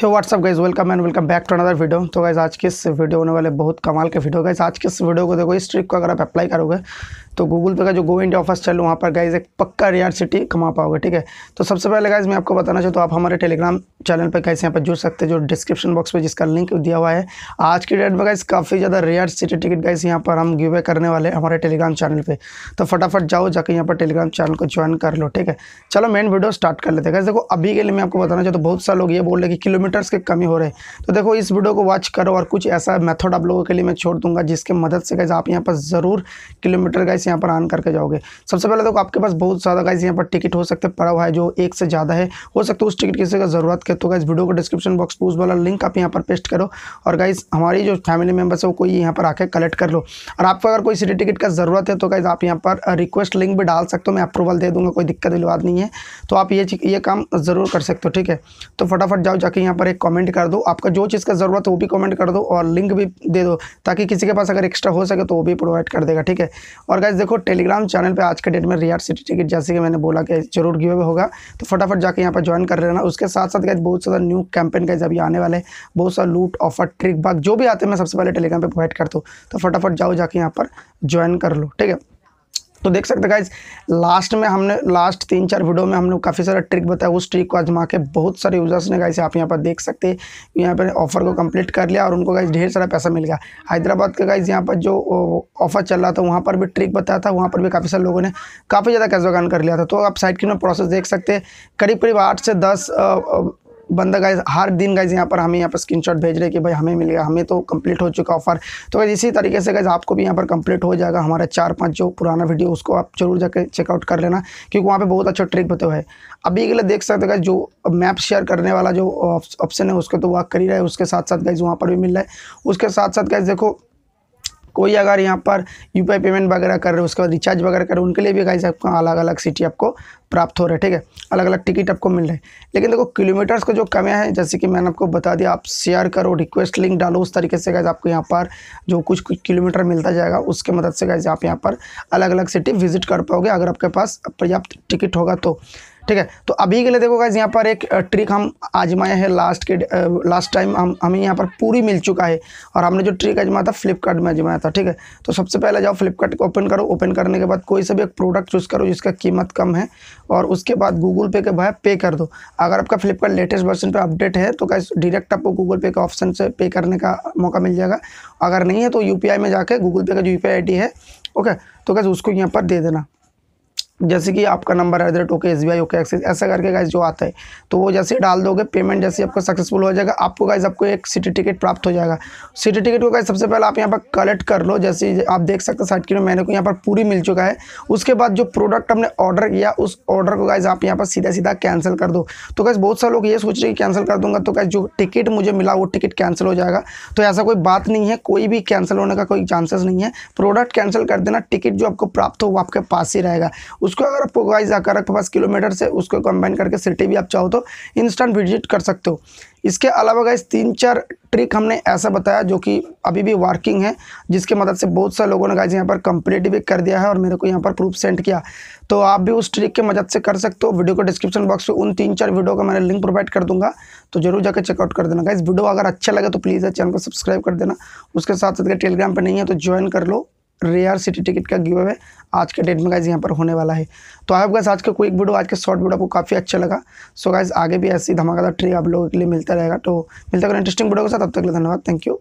hey what's up guys welcome and welcome back to another video तो guys आज के इस वीडियो होने वाले बहुत कमाल के वीडियो गाइज आज के इस वीडियो को देखो इस ट्रिक को अगर आप अप्लाई करोगे तो गूगल पे का जो गो इंडिया ऑफर्स चल वहाँ पर गाइज एक पक्का रियर सिटी कमा पाओगे ठीक है तो सबसे पहले गाइज मैं आपको बताना चाहूँ तो आप हमारे टेलीग्राम चैनल पर कैसे यहाँ पर जुड़ सकते हैं जो डिस्क्रिप्शन बॉक्स में जिसका लिंक दिया हुआ है आज की डेट में गाइस काफ़ी ज़्यादा रेयर सिटी टिकट गाइस यहाँ पर हम गिवे करने वाले हमारे टेलीग्राम चैनल पे तो फटाफट जाओ जाके यहाँ पर टेलीग्राम चैनल को ज्वाइन कर लो ठीक है चलो मेन वीडियो स्टार्ट कर लेते हैं गाइस देखो अभी के लिए मैं आपको बताना चाहता तो बहुत सारे लोग ये बोल रहे कि किलोमीटर्स के कमी हो रहे तो देखो इस वीडियो को वॉच करो और कुछ ऐसा मेथड आप लोगों के लिए मैं छोड़ दूंगा जिसके मदद से गाइज आप यहाँ पर ज़रूर किलोमीटर गाइस यहाँ पर ऑन करके जाओगे सबसे पहले देखो आपके पास बहुत ज़्यादा गाइस यहाँ पर टिकट हो सकते पड़ा हुआ है जो एक से ज़्यादा है हो सकता है उस टिकट किसी का ज़रूरत सकते हो तो गाइज वीडियो को डिस्क्रिप्शन बॉक्स पूछ वाला लिंक आप यहाँ पर पेस्ट करो और गाइज हमारी जो फैमिली मेम्बर्स है वो कोई यहाँ पर आके कलेक्ट कर लो और आपको अगर कोई सिटी टिकट का ज़रूरत है तो गाइज आप यहाँ पर रिक्वेस्ट लिंक भी डाल सकते हो मैं अप्रूवल दे दूँगा कोई दिक्कत वाली बात नहीं है तो आप ये ये काम ज़रूर कर सकते हो ठीक है तो फटाफट जाओ जाके यहाँ पर एक कॉमेंट कर दो आपका जो चीज़ का ज़रूरत है वो भी कॉमेंट कर दो और लिंक भी दे दो ताकि किसी के पास अगर एक्स्ट्रा हो सके तो वो भी प्रोवाइड कर देगा ठीक है और गाइज देखो टेलीग्राम चैनल पर आज के डेट में रियाड सिटी टिकट जैसे कि मैंने बोला कि जरूर गिवे होगा तो फटाफट जाके यहाँ पर ज्वाइन कर लेना उसके साथ साथ रिलेटेड बहुत सारा न्यू कैंपेन का अभी आने वाले बहुत सारा लूट ऑफर ट्रिक बाग जो भी आते हैं मैं सबसे पहले टेलीग्राम पर प्रोवाइड करता हूँ तो फटाफट जाओ जाके यहाँ पर ज्वाइन कर लो ठीक है तो देख सकते गाइज लास्ट में हमने लास्ट तीन चार वीडियो में हमने काफ़ी सारा ट्रिक बताया उस ट्रिक को आजमा के बहुत सारे यूज़र्स ने गाइज आप यहाँ पर देख सकते हैं यहाँ पर ऑफर को कंप्लीट कर लिया और उनको गाइज ढेर सारा पैसा मिल गया हैदराबाद का गाइज यहाँ पर जो ऑफर चल रहा था वहाँ पर भी ट्रिक बताया था वहाँ पर भी काफ़ी सारे लोगों ने काफ़ी ज़्यादा कैसे कर लिया था तो आप साइड की प्रोसेस देख सकते करीब करीब आठ से दस बंदा गाइज हर दिन गाइज यहाँ पर हमें यहाँ पर स्क्रीनशॉट भेज रहे कि भाई हमें मिल गया हमें तो कंप्लीट हो चुका ऑफर तो गाइज इसी तरीके से गाइज आपको भी यहाँ पर कंप्लीट हो जाएगा हमारा चार पाँच जो पुराना वीडियो उसको आप जरूर जाकर चेकआउट कर लेना क्योंकि वहाँ पर बहुत अच्छा ट्रिक बते हुए अभी के लिए देख सकते गाइज जो मैप शेयर करने वाला जो ऑप्शन है उसके तो वॉक कर ही रहा है उसके साथ साथ गाइज वहाँ पर भी मिल रहा है उसके साथ साथ गाइज देखो कोई अगर यहाँ पर यू पेमेंट वगैरह कर रहे हो उसके बाद रिचार्ज वगैरह कर रहे हो उनके लिए भी गाइस आपको अलग अलग सिटी आपको प्राप्त हो रहा है ठीक है अलग अलग टिकट आपको मिल रहे हैं लेकिन देखो किलोमीटर्स का जो कमियाँ हैं जैसे कि मैंने आपको बता दिया आप शेयर करो रिक्वेस्ट लिंक डालो उस तरीके से गैस आपको यहाँ पर जो कुछ कुछ किलोमीटर मिलता जाएगा उसके मदद से गैस आप यहाँ पर अलग अलग सिटी विजिट कर पाओगे अगर आपके पास पर्याप्त टिकट होगा तो ठीक है तो अभी के लिए देखो गाइज यहाँ पर एक ट्रिक हम आजमाए हैं लास्ट के लास्ट टाइम हम हमें यहाँ पर पूरी मिल चुका है और हमने जो ट्रिक आजमाया था फ्लिपकार्ट में आजमाया था ठीक है तो सबसे पहले जाओ फ्लिपकार्ट को ओपन करो ओपन करने के बाद कोई सा भी एक प्रोडक्ट चूज़ करो जिसका कीमत कम है और उसके बाद गूगल पे के भाई पे कर दो अगर आपका फ्लिपकार्ट लेटेस्ट वर्जन पर अपडेट है तो गाइज डायरेक्ट आपको गूगल पे के ऑप्शन से पे करने का मौका मिल जाएगा अगर नहीं है तो यू में जाकर गूगल पे का जो यू पी है ओके तो कैसे उसको यहाँ पर दे देना जैसे कि आपका नंबर है rate okay S B I okay Axis ऐसा करके गाइज जो आता है तो वो जैसे डाल दोगे पेमेंट जैसे आपका सक्सेसफुल हो जाएगा आपको गाइज आपको एक सिटी टिकट प्राप्त हो जाएगा सिटी टिकट को गाइज सबसे पहले आप यहाँ पर कलेक्ट कर लो जैसे आप देख सकते साठ किलो मैंने को यहाँ पर पूरी मिल चुका है उसके बाद जो प्रोडक्ट हमने ऑर्डर किया उस ऑर्डर को गाइज आप यहाँ पर सीधा सीधा कैंसिल कर दो तो गाइज बहुत सारे लोग ये सोच रहे हैं कि कैंसिल कर दूंगा तो गाइज जो टिकट मुझे मिला वो टिकट कैंसिल हो जाएगा तो ऐसा कोई बात नहीं है कोई भी कैंसिल होने का कोई चांसेस नहीं है प्रोडक्ट कैंसिल कर देना टिकट जो आपको प्राप्त हो वो आपके पास ही रहेगा उसको अगर आपको गाइज आकर आपके पास किलोमीटर से उसको कंबाइन करके सिटी भी आप चाहो तो इंस्टेंट विजिट कर सकते हो इसके अलावा गाइज तीन चार ट्रिक हमने ऐसा बताया जो कि अभी भी वर्किंग है जिसके मदद से बहुत सारे लोगों ने गाइज यहाँ पर कंप्लीट भी कर दिया है और मेरे को यहाँ पर प्रूफ सेंड किया तो आप भी उस ट्रिक की मदद से कर सकते हो वीडियो को डिस्क्रिप्शन बॉक्स में उन तीन चार वीडियो का मैंने लिंक प्रोवाइड कर दूंगा तो जरूर जाकर चेकआउट कर देना गाइज वीडियो अगर अच्छा लगे तो प्लीज़ चैनल को सब्सक्राइब कर देना उसके साथ साथ अगर टेलीग्राम पर नहीं है तो ज्वाइन कर लो रेयर सिटी टिकट का गिव अवे आज के डेट में गाइज यहाँ पर होने वाला है तो आप गाइज आज का क्विक वीडियो आज के शॉर्ट वीडियो आपको काफ़ी अच्छा लगा सो गाइज आगे भी ऐसी धमाकेदार ट्री आप लोगों के लिए मिलता रहेगा तो मिलता अगर इंटरेस्टिंग वीडियो के साथ अब तक के लिए धन्यवाद थैंक यू